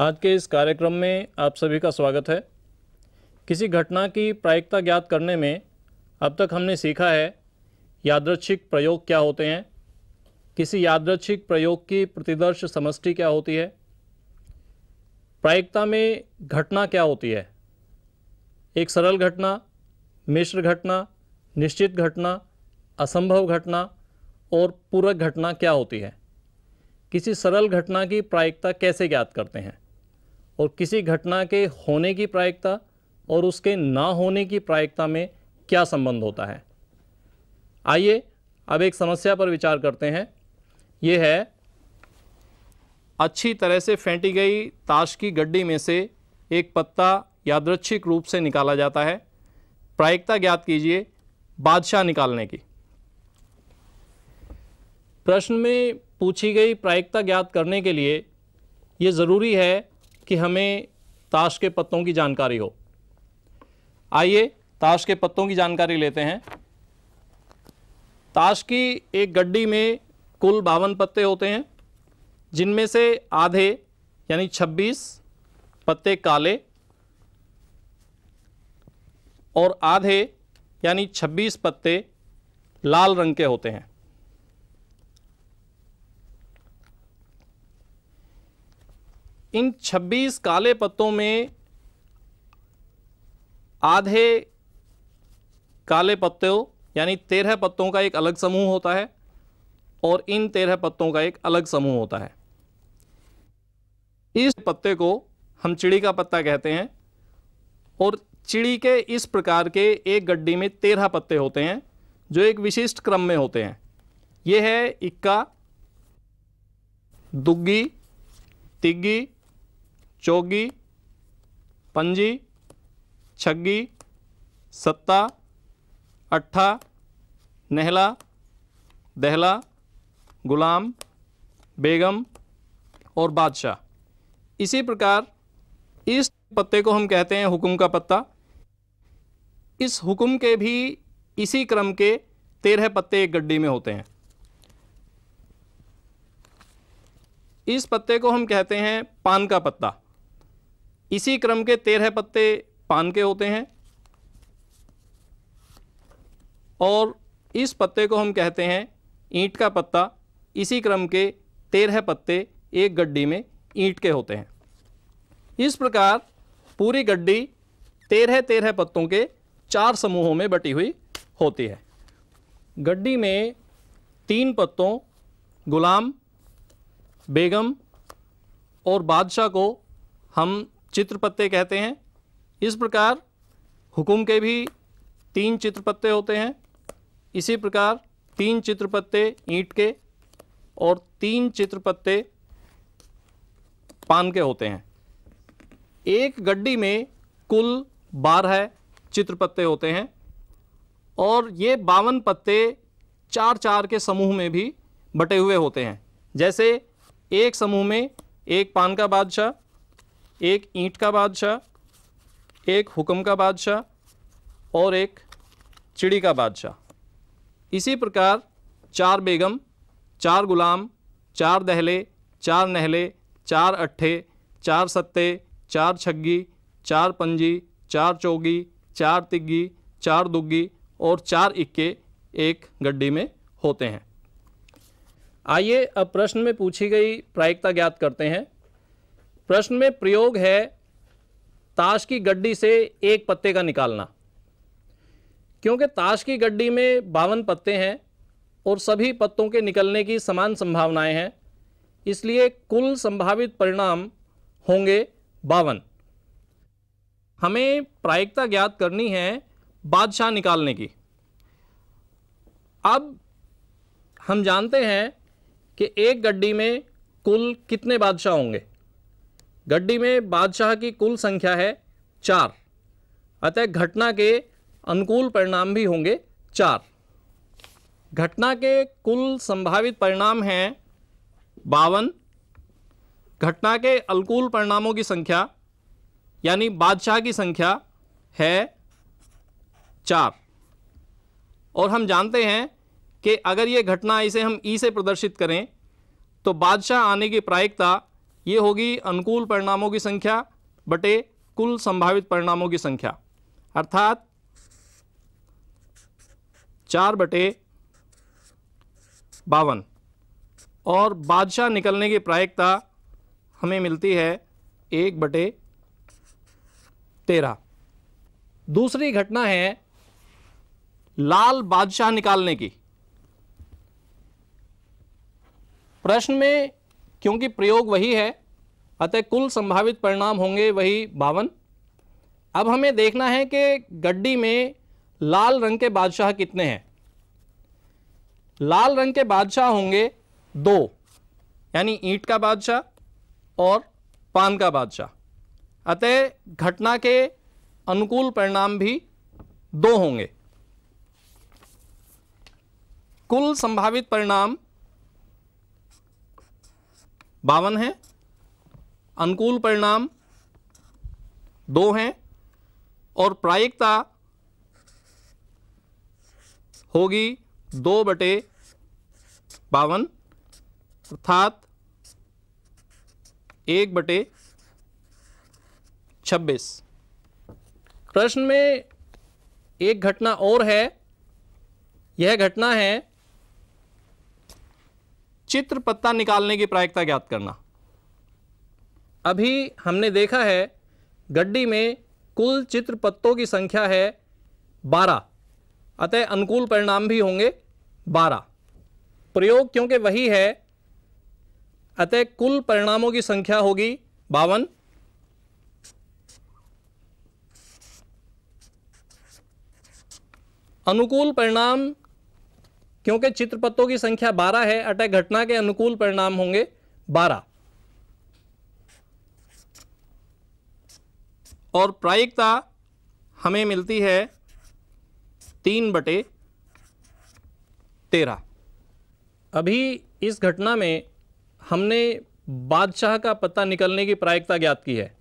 आज के इस कार्यक्रम में आप सभी का स्वागत है किसी घटना की प्रायिकता ज्ञात करने में अब तक हमने सीखा है यादृच्छिक प्रयोग क्या होते हैं किसी यादृच्छिक प्रयोग की प्रतिदर्श समष्टि क्या होती है प्रायिकता में घटना क्या होती है एक सरल घटना मिश्र घटना निश्चित घटना असंभव घटना और पूरक घटना क्या होती है किसी सरल घटना की प्रायिकता कैसे ज्ञात करते हैं और किसी घटना के होने की प्रायिकता और उसके ना होने की प्रायिकता में क्या संबंध होता है आइए अब एक समस्या पर विचार करते हैं ये है अच्छी तरह से फेंटी गई ताश की गड्डी में से एक पत्ता यादृच्छिक रूप से निकाला जाता है प्रायिकता ज्ञात कीजिए बादशाह निकालने की प्रश्न में पूछी गई प्रायिकता ज्ञात करने के लिए ये ज़रूरी है कि हमें ताश के पत्तों की जानकारी हो आइए ताश के पत्तों की जानकारी लेते हैं ताश की एक गड्डी में कुल बावन पत्ते होते हैं जिनमें से आधे यानी 26 पत्ते काले और आधे यानी 26 पत्ते लाल रंग के होते हैं इन 26 काले पत्तों में आधे काले पत्तों यानी तेरह पत्तों का एक अलग समूह होता है और इन तेरह पत्तों का एक अलग समूह होता है इस पत्ते को हम चिड़ी का पत्ता कहते हैं और चिड़ी के इस प्रकार के एक गड्ढी में तेरह पत्ते होते हैं जो एक विशिष्ट क्रम में होते हैं यह है इक्का दुग्गी तिग्गी चौगी पंजी छग्गी सत्ता अट्ठा नहला दहला गुलाम बेगम और बादशाह इसी प्रकार इस पत्ते को हम कहते हैं हुकुम का पत्ता इस हुकुम के भी इसी क्रम के तेरह पत्ते एक गड्डी में होते हैं इस पत्ते को हम कहते हैं पान का पत्ता इसी क्रम के तेरह पत्ते पान के होते हैं और इस पत्ते को हम कहते हैं ईंट का पत्ता इसी क्रम के तेरह पत्ते एक गड्डी में ईंट के होते हैं इस प्रकार पूरी गड्डी तेरह तेरह पत्तों के चार समूहों में बटी हुई होती है गड्डी में तीन पत्तों गुलाम बेगम और बादशाह को हम चित्रपत्ते कहते हैं इस प्रकार हुकुम के भी तीन चित्रपत्ते होते हैं इसी प्रकार तीन चित्रपत्ते ईंट के और तीन चित्रपत्ते पान के होते हैं एक गड्डी में कुल बारह चित्रपत्ते होते हैं और ये बावन पत्ते चार चार के समूह में भी बटे हुए होते हैं जैसे एक समूह में एक पान का बादशाह एक ईंट का बादशाह एक हुक्म का बादशाह और एक चिड़ी का बादशाह इसी प्रकार चार बेगम चार गुलाम चार दहले चार नहले चार अट्ठे चार सत्ते चार छग्गी चार पंजी चार चौगी चार तिग्गी चार दुग्गी और चार इक्के एक गड्डी में होते हैं आइए अब प्रश्न में पूछी गई प्रायिकता ज्ञात करते हैं प्रश्न में प्रयोग है ताश की गड्डी से एक पत्ते का निकालना क्योंकि ताश की गड्डी में बावन पत्ते हैं और सभी पत्तों के निकलने की समान संभावनाएं हैं इसलिए कुल संभावित परिणाम होंगे बावन हमें प्रायिकता ज्ञात करनी है बादशाह निकालने की अब हम जानते हैं कि एक गड्डी में कुल कितने बादशाह होंगे गड्डी में बादशाह की कुल संख्या है चार अतः घटना के अनुकूल परिणाम भी होंगे चार घटना के कुल संभावित परिणाम हैं बावन घटना के अनुकूल परिणामों की संख्या यानी बादशाह की संख्या है चार और हम जानते हैं कि अगर ये घटना इसे हम ई से प्रदर्शित करें तो बादशाह आने की प्रायिकता ये होगी अनुकूल परिणामों की संख्या बटे कुल संभावित परिणामों की संख्या अर्थात चार बटे बावन और बादशाह निकलने की प्रायिकता हमें मिलती है एक बटे तेरह दूसरी घटना है लाल बादशाह निकालने की प्रश्न में क्योंकि प्रयोग वही है अतः कुल संभावित परिणाम होंगे वही बावन अब हमें देखना है कि गड्डी में लाल रंग के बादशाह कितने हैं लाल रंग के बादशाह होंगे दो यानी ईंट का बादशाह और पान का बादशाह अतः घटना के अनुकूल परिणाम भी दो होंगे कुल संभावित परिणाम बावन है अनुकूल परिणाम दो हैं और प्रायिकता होगी दो बटे बावन अर्थात एक बटे छब्बीस प्रश्न में एक घटना और है यह घटना है चित्र पत्ता निकालने की प्रायिकता ज्ञात करना अभी हमने देखा है गड्डी में कुल चित्र पत्तों की संख्या है बारह अतः अनुकूल परिणाम भी होंगे बारह प्रयोग क्योंकि वही है अतः कुल परिणामों की संख्या होगी बावन अनुकूल परिणाम क्योंकि चित्रपत्तों की संख्या 12 है अटय घटना के अनुकूल परिणाम होंगे 12 और प्रायिकता हमें मिलती है तीन बटे तेरह अभी इस घटना में हमने बादशाह का पता निकलने की प्रायिकता ज्ञात की है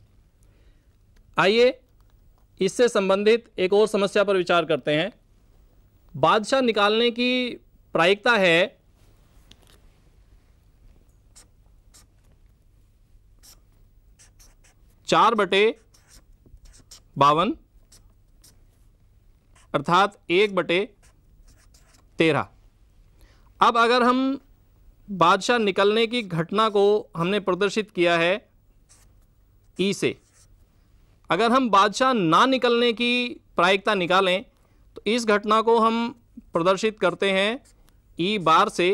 आइए इससे संबंधित एक और समस्या पर विचार करते हैं बादशाह निकालने की प्रायिकता है चार बटे बावन अर्थात एक बटे तेरह अब अगर हम बादशाह निकलने की घटना को हमने प्रदर्शित किया है ई से अगर हम बादशाह ना निकलने की प्रायिकता निकालें तो इस घटना को हम प्रदर्शित करते हैं ई बार से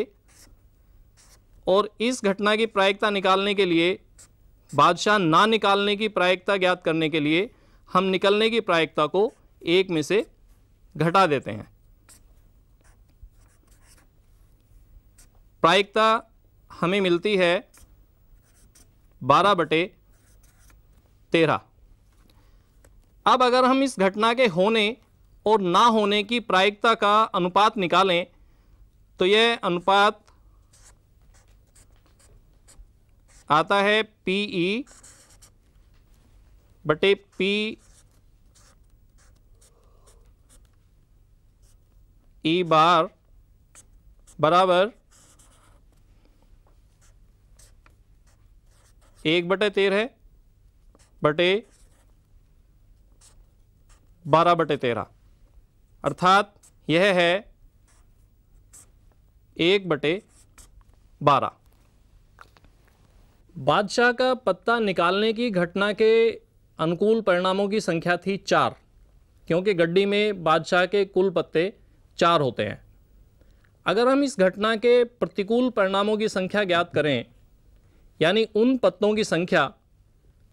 और इस घटना की प्रायिकता निकालने के लिए बादशाह ना निकालने की प्रायिकता ज्ञात करने के लिए हम निकलने की प्रायिकता को एक में से घटा देते हैं प्रायिकता हमें मिलती है बारह बटे तेरह अब अगर हम इस घटना के होने और ना होने की प्रायिकता का अनुपात निकालें तो ये अनुपात आता है पी ई e बटे पी ई e बार बराबर एक बटे तेरह बटे बारह बटे तेरह अर्थात यह है एक बटे बारह बादशाह का पत्ता निकालने की घटना के अनुकूल परिणामों की संख्या थी चार क्योंकि गड्डी में बादशाह के कुल पत्ते चार होते हैं अगर हम इस घटना के प्रतिकूल परिणामों की संख्या ज्ञात करें यानी उन पत्तों की संख्या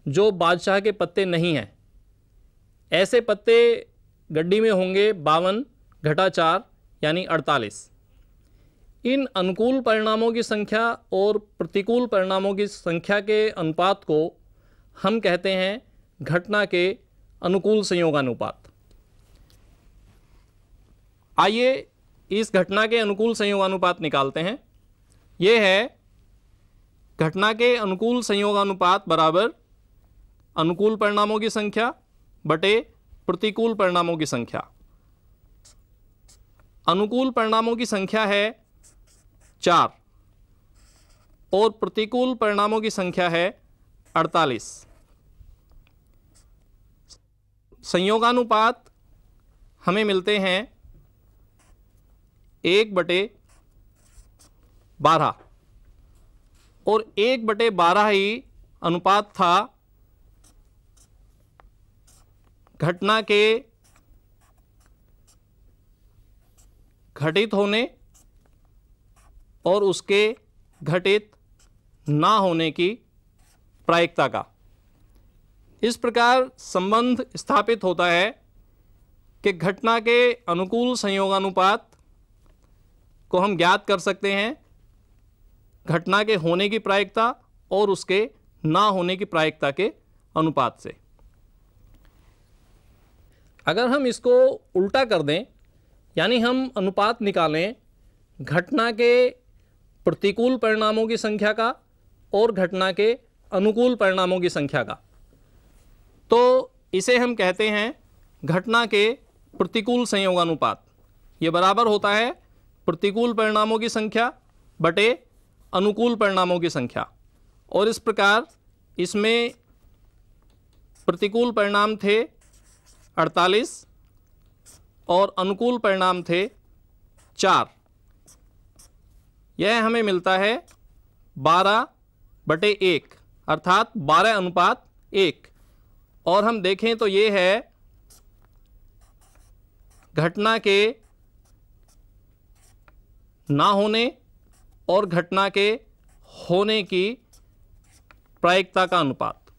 जो बादशाह के पत्ते नहीं हैं ऐसे पत्ते गड्डी में होंगे बावन घटा चार यानी अड़तालीस इन अनुकूल परिणामों की संख्या और प्रतिकूल परिणामों की संख्या के अनुपात को हम कहते हैं घटना के अनुकूल संयोगानुपात आइए इस घटना के अनुकूल संयोगानुपात निकालते हैं ये है घटना के अनुकूल संयोगानुपात बराबर अनुकूल परिणामों की संख्या बटे प्रतिकूल परिणामों की संख्या अनुकूल परिणामों की संख्या है चार और प्रतिकूल परिणामों की संख्या है अड़तालीस संयोगानुपात हमें मिलते हैं एक बटे बारह और एक बटे बारह ही अनुपात था घटना के घटित होने और उसके घटित ना होने की प्रायिकता का इस प्रकार संबंध स्थापित होता है कि घटना के अनुकूल संयोगानुपात को हम ज्ञात कर सकते हैं घटना के होने की प्रायिकता और उसके ना होने की प्रायिकता के अनुपात से अगर हम इसको उल्टा कर दें यानी हम अनुपात निकालें घटना के प्रतिकूल परिणामों की संख्या का और घटना के अनुकूल परिणामों की संख्या का तो इसे हम कहते हैं घटना के प्रतिकूल संयोगानुपात ये बराबर होता है प्रतिकूल परिणामों की संख्या बटे अनुकूल परिणामों की संख्या और इस प्रकार इसमें प्रतिकूल परिणाम थे 48 और अनुकूल परिणाम थे चार यह हमें मिलता है बारह बटे एक अर्थात बारह अनुपात एक और हम देखें तो ये है घटना के ना होने और घटना के होने की प्रायिकता का अनुपात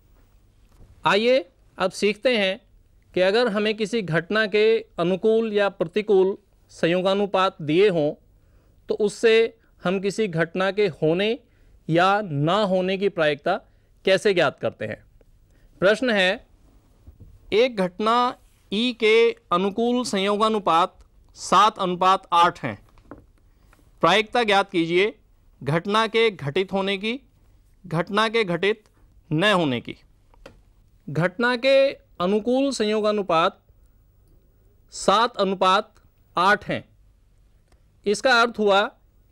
आइए अब सीखते हैं कि अगर हमें किसी घटना के अनुकूल या प्रतिकूल संयोगानुपात दिए हों तो उससे हम किसी घटना के होने या ना होने की प्रायिकता कैसे ज्ञात करते हैं प्रश्न है एक घटना ई के अनुकूल संयोगानुपात सात अनुपात आठ हैं प्रायिकता ज्ञात कीजिए घटना के घटित होने की घटना के घटित न होने की घटना के अनुकूल संयोगानुपात सात अनुपात आठ हैं इसका अर्थ हुआ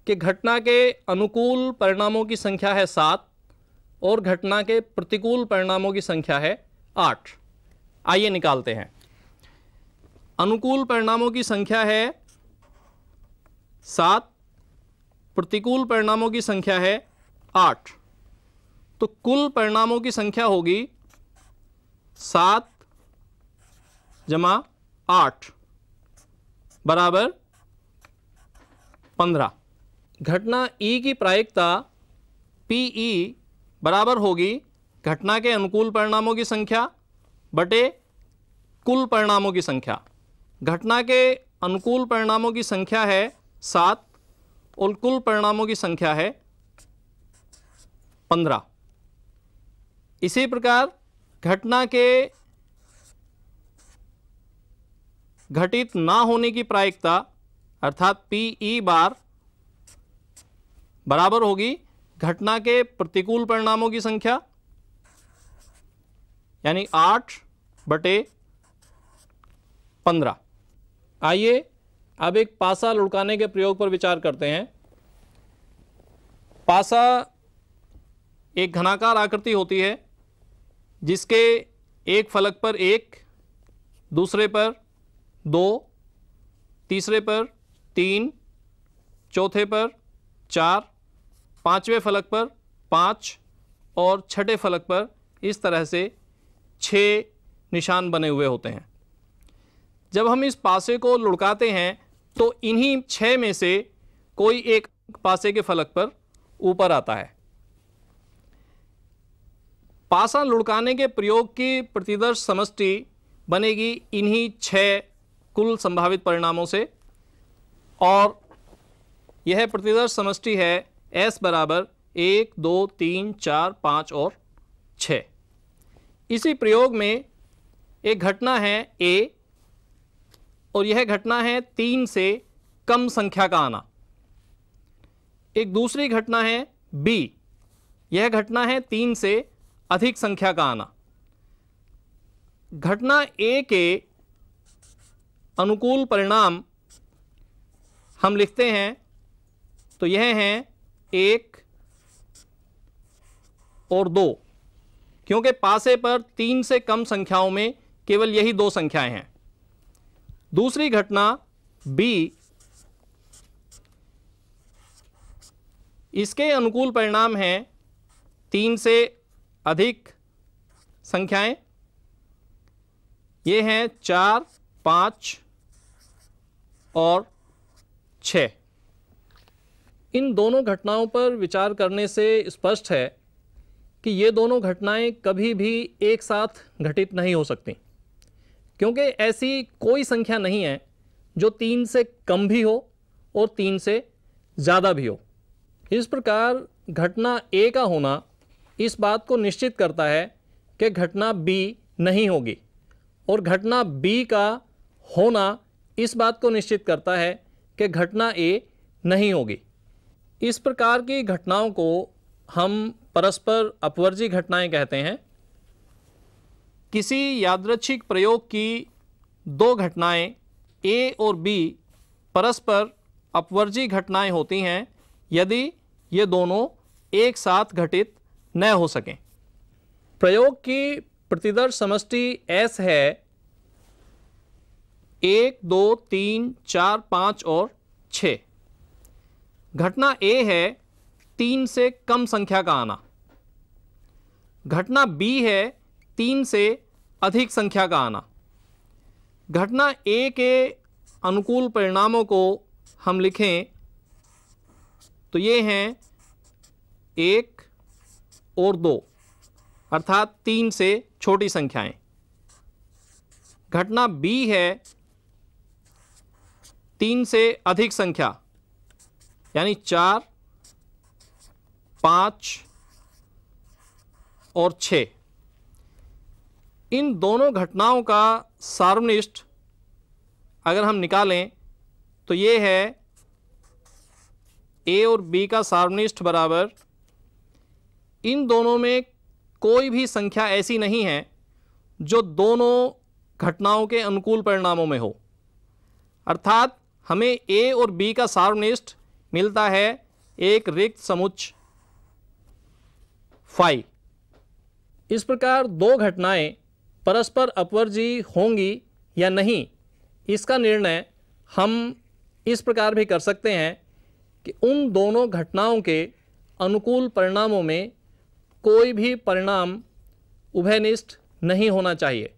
कि घटना के अनुकूल परिणामों की संख्या है सात और घटना के प्रतिकूल परिणामों की संख्या है आठ आइए निकालते हैं अनुकूल परिणामों की संख्या है सात प्रतिकूल परिणामों की संख्या है आठ तो कुल परिणामों की संख्या होगी सात जमा आठ बराबर पंद्रह घटना ई e की प्रायिकता पी ई e बराबर होगी घटना के अनुकूल परिणामों की संख्या बटे कुल परिणामों की संख्या घटना के अनुकूल परिणामों की संख्या है सात और कुल परिणामों की संख्या है पंद्रह इसी प्रकार घटना के घटित ना होने की प्रायिकता अर्थात पी ई e बार बराबर होगी घटना के प्रतिकूल परिणामों की संख्या यानी आठ बटे पंद्रह आइए अब एक पासा लुढ़काने के प्रयोग पर विचार करते हैं पासा एक घनाकार आकृति होती है जिसके एक फलक पर एक दूसरे पर दो तीसरे पर तीन चौथे पर चार पाँचवें फलक पर पाँच और छठे फलक पर इस तरह से छः निशान बने हुए होते हैं जब हम इस पासे को लुढ़काते हैं तो इन्हीं छः में से कोई एक पासे के फलक पर ऊपर आता है पासा लुढ़काने के प्रयोग की प्रतिदर्श समष्टि बनेगी इन्हीं छः कुल संभावित परिणामों से और यह प्रतिदर्श समष्टि है एस बराबर एक दो तीन चार पाँच और छ इसी प्रयोग में एक घटना है ए और यह घटना है तीन से कम संख्या का आना एक दूसरी घटना है बी यह घटना है तीन से अधिक संख्या का आना घटना ए के अनुकूल परिणाम हम लिखते हैं तो यह हैं एक और दो क्योंकि पासे पर तीन से कम संख्याओं में केवल यही दो संख्याएं हैं दूसरी घटना बी इसके अनुकूल परिणाम हैं तीन से अधिक संख्याएं ये हैं चार पांच और छः इन दोनों घटनाओं पर विचार करने से स्पष्ट है कि ये दोनों घटनाएं कभी भी एक साथ घटित नहीं हो सकती क्योंकि ऐसी कोई संख्या नहीं है जो तीन से कम भी हो और तीन से ज़्यादा भी हो इस प्रकार घटना ए का होना इस बात को निश्चित करता है कि घटना बी नहीं होगी और घटना बी का होना इस बात को निश्चित करता है कि घटना ए नहीं होगी इस प्रकार की घटनाओं को हम परस्पर अपवर्जी घटनाएं कहते हैं किसी यादृच्छिक प्रयोग की दो घटनाएं ए और बी परस्पर अपवर्जी घटनाएं होती हैं यदि ये दोनों एक साथ घटित न हो सकें प्रयोग की प्रतिदर्श समष्टि एस है एक दो तीन चार पाँच और छः घटना ए है तीन से कम संख्या का आना घटना बी है तीन से अधिक संख्या का आना घटना ए के अनुकूल परिणामों को हम लिखें तो ये हैं एक और दो अर्थात तीन से छोटी संख्याएं घटना बी है तीन से अधिक संख्या यानी चार पाँच और छ इन दोनों घटनाओं का सार्वनिष्ठ अगर हम निकालें तो ये है ए और बी का सार्वनिष्ठ बराबर इन दोनों में कोई भी संख्या ऐसी नहीं है जो दोनों घटनाओं के अनुकूल परिणामों में हो अर्थात हमें ए और बी का सार्वनिष्ठ मिलता है एक रिक्त समुच्च फाई इस प्रकार दो घटनाएं परस्पर अपवर्जी होंगी या नहीं इसका निर्णय हम इस प्रकार भी कर सकते हैं कि उन दोनों घटनाओं के अनुकूल परिणामों में कोई भी परिणाम उभयनिष्ठ नहीं होना चाहिए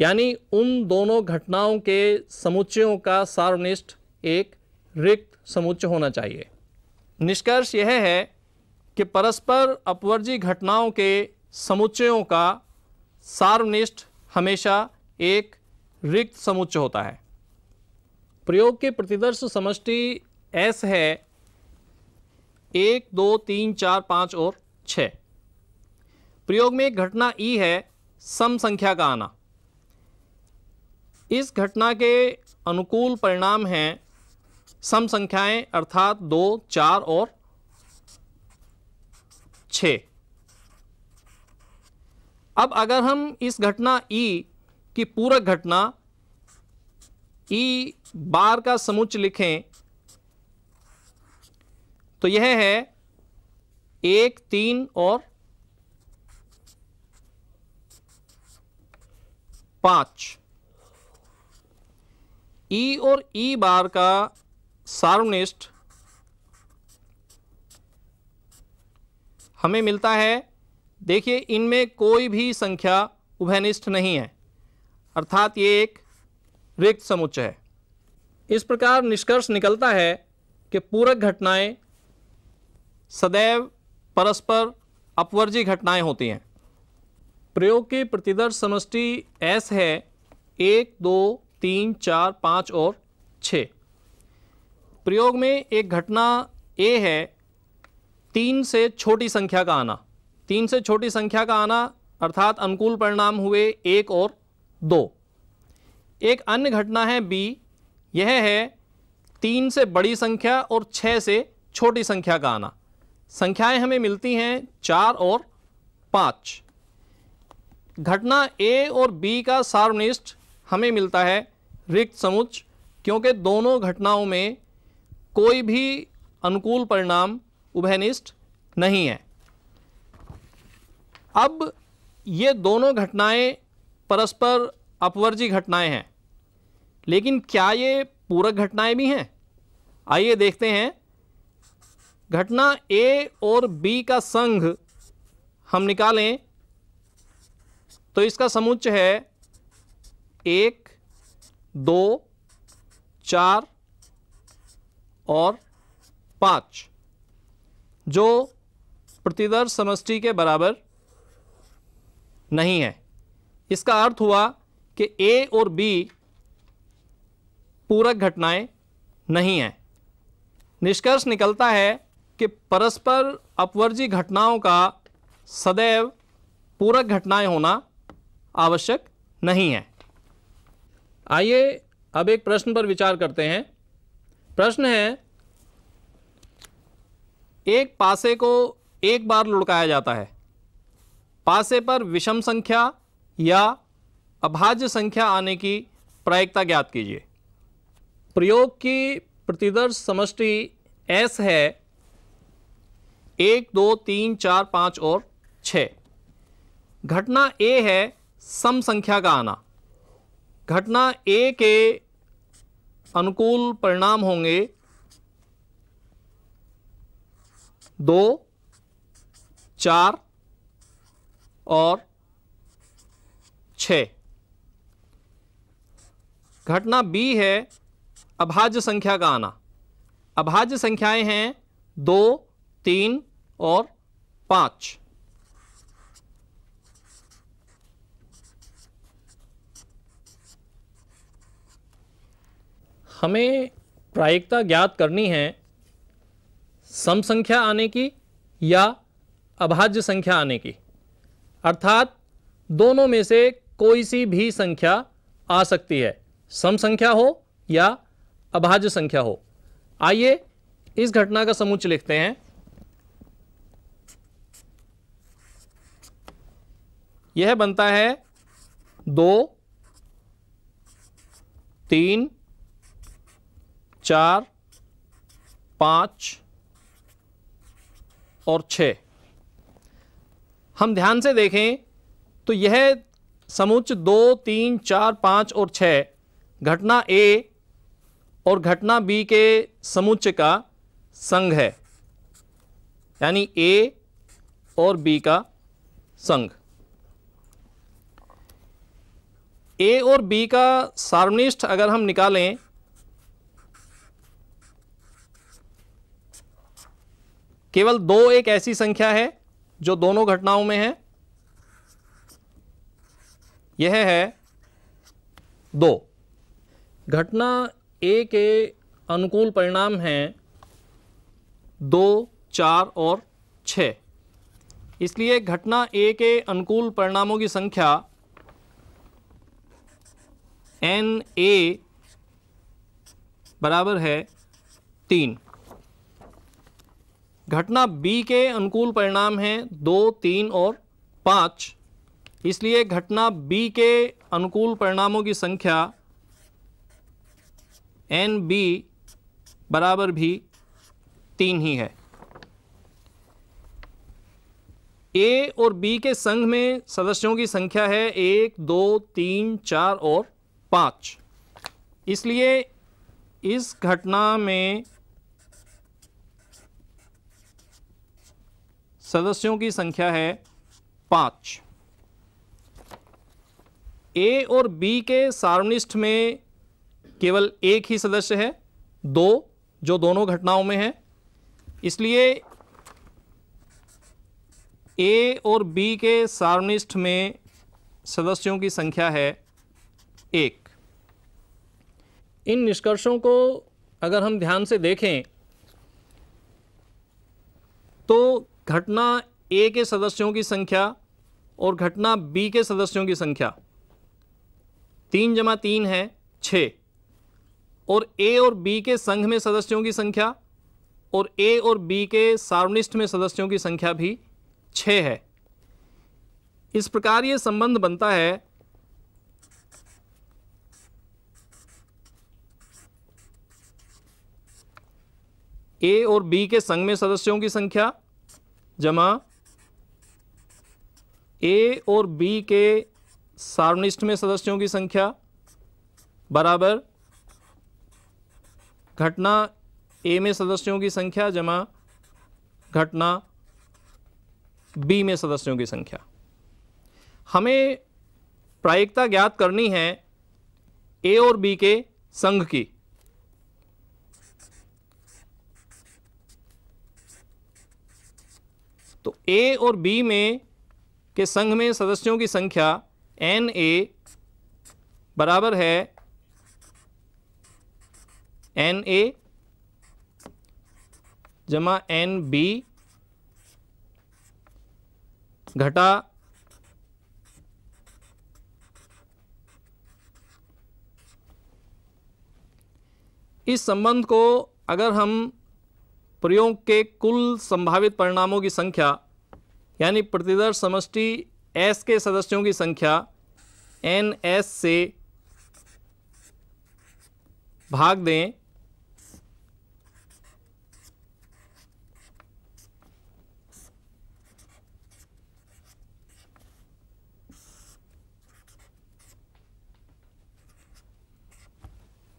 यानी उन दोनों घटनाओं के समुच्चयों का सार्वनिष्ठ एक रिक्त समुच्च होना चाहिए निष्कर्ष यह है कि परस्पर अपवर्जी घटनाओं के समुच्चयों का सार्वनिष्ठ हमेशा एक रिक्त समुच्च होता है प्रयोग के प्रतिदर्श समष्टि एस है एक दो तीन चार पाँच और छ प्रयोग में एक घटना ई है सम संख्या का आना इस घटना के अनुकूल परिणाम हैं सम संख्याएं अर्थात दो चार और छ अब अगर हम इस घटना ई e की पूरक घटना ई e बार का समुच लिखें तो यह है एक तीन और पांच ई e और ई बार का सार्वनिष्ठ हमें मिलता है देखिए इनमें कोई भी संख्या उभयनिष्ठ नहीं है अर्थात ये एक रिक्त समुच्चय है इस प्रकार निष्कर्ष निकलता है कि पूरक घटनाएं सदैव परस्पर अपवर्जी घटनाएं होती हैं प्रयोग की प्रतिदर्श समष्टि S है एक दो तीन चार पाँच और छः प्रयोग में एक घटना ए है तीन से छोटी संख्या का आना तीन से छोटी संख्या का आना अर्थात अनुकूल परिणाम हुए एक और दो एक अन्य घटना है बी यह है तीन से बड़ी संख्या और छः से छोटी संख्या का आना संख्याएं हमें मिलती हैं चार और पाँच घटना ए और बी का सार्वनिष्ठ हमें मिलता है रिक्त समुच क्योंकि दोनों घटनाओं में कोई भी अनुकूल परिणाम उभयनिष्ठ नहीं है अब ये दोनों घटनाएं परस्पर अपवर्जी घटनाएं हैं लेकिन क्या ये पूरक घटनाएं भी हैं आइए देखते हैं घटना ए और बी का संघ हम निकालें तो इसका समुच्च है एक दो चार और पाँच जो प्रतिदर्श समष्टि के बराबर नहीं है इसका अर्थ हुआ कि ए और बी पूरक घटनाएं नहीं हैं निष्कर्ष निकलता है कि परस्पर अपवर्जी घटनाओं का सदैव पूरक घटनाएं होना आवश्यक नहीं है आइए अब एक प्रश्न पर विचार करते हैं प्रश्न है एक पासे को एक बार लुढ़काया जाता है पासे पर विषम संख्या या अभाज्य संख्या आने की प्रायिकता ज्ञात कीजिए प्रयोग की प्रतिदर्श समष्टि एस है एक दो तीन चार पाँच और छ घटना ए है सम संख्या का आना घटना ए के अनुकूल परिणाम होंगे दो चार और छ घटना बी है अभाज्य संख्या का आना अभाज्य संख्याएं हैं दो तीन और पाँच हमें प्रायिकता ज्ञात करनी है सम संख्या आने की या अभाज्य संख्या आने की अर्थात दोनों में से कोई सी भी संख्या आ सकती है सम संख्या हो या अभाज्य संख्या हो आइए इस घटना का समुच लिखते हैं यह बनता है दो तीन चार पाँच और छ हम ध्यान से देखें तो यह समुच दो तीन चार पाँच और छ घटना ए और घटना बी के समुच्च का संघ है यानी ए और बी का संघ ए और बी का सार्वनिष्ठ अगर हम निकालें केवल दो एक ऐसी संख्या है जो दोनों घटनाओं में है यह है दो घटना ए के अनुकूल परिणाम हैं दो चार और छ इसलिए घटना ए के अनुकूल परिणामों की संख्या एन ए बराबर है तीन घटना बी के अनुकूल परिणाम हैं दो तीन और पाँच इसलिए घटना बी के अनुकूल परिणामों की संख्या एन बी बराबर भी तीन ही है ए और बी के संघ में सदस्यों की संख्या है एक दो तीन चार और पाँच इसलिए इस घटना में सदस्यों की संख्या है पाँच ए और बी के सार्वनिष्ठ में केवल एक ही सदस्य है दो जो दोनों घटनाओं में है इसलिए ए और बी के सार्वनिष्ठ में सदस्यों की संख्या है एक इन निष्कर्षों को अगर हम ध्यान से देखें तो घटना ए के सदस्यों की संख्या और घटना बी के सदस्यों की संख्या तीन जमा तीन है छ और ए और बी के संघ में सदस्यों की संख्या और ए और बी के सार्वनिष्ठ में सदस्यों की संख्या भी छ है इस प्रकार ये संबंध बनता है ए और बी के संघ में सदस्यों की संख्या जमा ए और बी के सार्वनिष्ठ में सदस्यों की संख्या बराबर घटना ए में सदस्यों की संख्या जमा घटना बी में सदस्यों की संख्या हमें प्रायिकता ज्ञात करनी है ए और बी के संघ की तो ए और बी में के संघ में सदस्यों की संख्या एन ए बराबर है एन ए जमा एन बी घटा इस संबंध को अगर हम प्रयोग के कुल संभावित परिणामों की संख्या यानी प्रतिदर्श समष्टि एस के सदस्यों की संख्या एन एस से भाग दें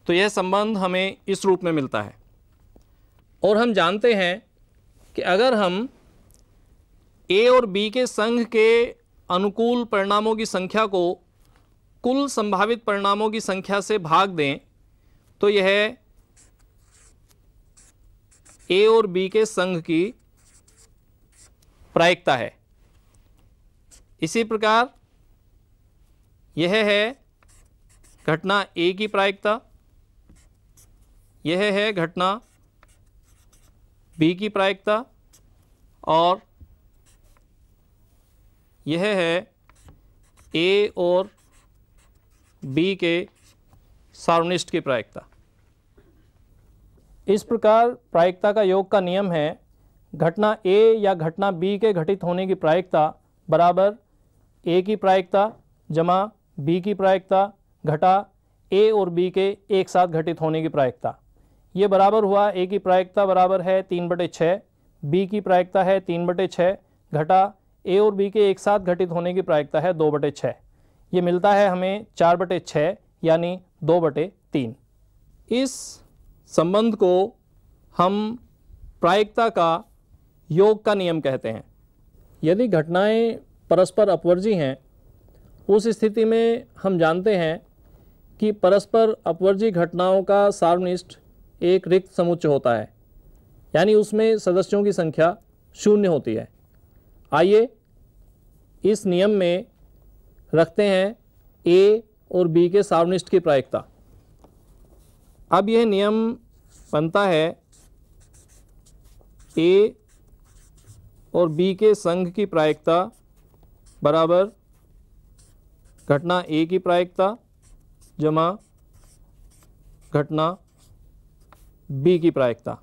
तो यह संबंध हमें इस रूप में मिलता है और हम जानते हैं कि अगर हम ए और बी के संघ के अनुकूल परिणामों की संख्या को कुल संभावित परिणामों की संख्या से भाग दें तो यह ए और बी के संघ की प्रायिकता है इसी प्रकार यह है घटना ए की प्रायिकता यह है घटना बी की प्रायिकता और यह है ए और बी के सार्वनिष्ठ की प्रायिकता इस प्रकार प्रायिकता का योग का नियम है घटना ए या घटना बी के घटित होने की प्रायिकता बराबर ए की प्रायिकता जमा बी की प्रायिकता घटा ए और बी के एक साथ घटित होने की प्रायिकता ये बराबर हुआ ए की प्रायिकता बराबर है तीन बटे छः बी की प्रायिकता है तीन बटे छः घटा ए और बी के एक साथ घटित होने की प्रायिकता है दो बटे छः ये मिलता है हमें चार बटे छः यानी दो बटे तीन इस संबंध को हम प्रायिकता का योग का नियम कहते हैं यदि घटनाएं परस्पर अपवर्जी हैं उस स्थिति में हम जानते हैं कि परस्पर अपवर्जी घटनाओं का सार्वनिष्ठ एक रिक्त समुच्च होता है यानी उसमें सदस्यों की संख्या शून्य होती है आइए इस नियम में रखते हैं ए और बी के सार्वनिष्ठ की प्रायिकता अब यह नियम बनता है ए और बी के संघ की प्रायिकता बराबर घटना ए की प्रायिकता जमा घटना बी की प्रायिकता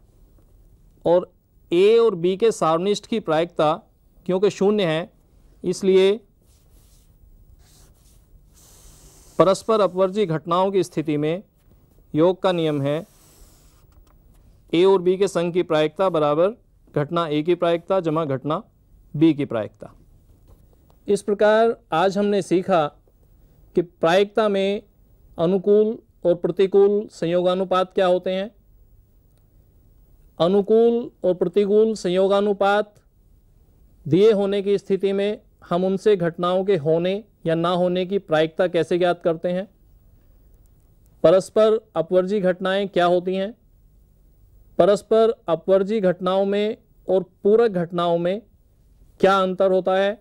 और ए और बी के सार्वनिष्ठ की प्रायिकता क्योंकि शून्य है इसलिए परस्पर अपवर्जी घटनाओं की स्थिति में योग का नियम है ए और बी के संघ की प्रायिकता बराबर घटना ए की प्रायिकता जमा घटना बी की प्रायिकता इस प्रकार आज हमने सीखा कि प्रायिकता में अनुकूल और प्रतिकूल संयोगानुपात क्या होते हैं अनुकूल और प्रतिकूल संयोगानुपात दिए होने की स्थिति में हम उनसे घटनाओं के होने या ना होने की प्रायिकता कैसे ज्ञात करते हैं परस्पर अपवर्जी घटनाएं क्या होती हैं परस्पर अपवर्जी घटनाओं में और पूरक घटनाओं में क्या अंतर होता है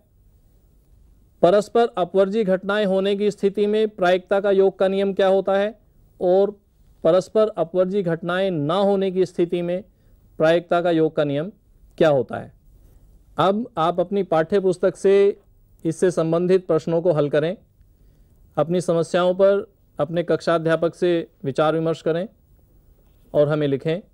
परस्पर अपवर्जी घटनाएं होने की स्थिति में प्रायिकता का योग का नियम क्या होता है और परस्पर अपवर्जी घटनाएं ना होने की स्थिति में प्रायिकता का योग का नियम क्या होता है अब आप अपनी पाठ्य पुस्तक से इससे संबंधित प्रश्नों को हल करें अपनी समस्याओं पर अपने कक्षाध्यापक से विचार विमर्श करें और हमें लिखें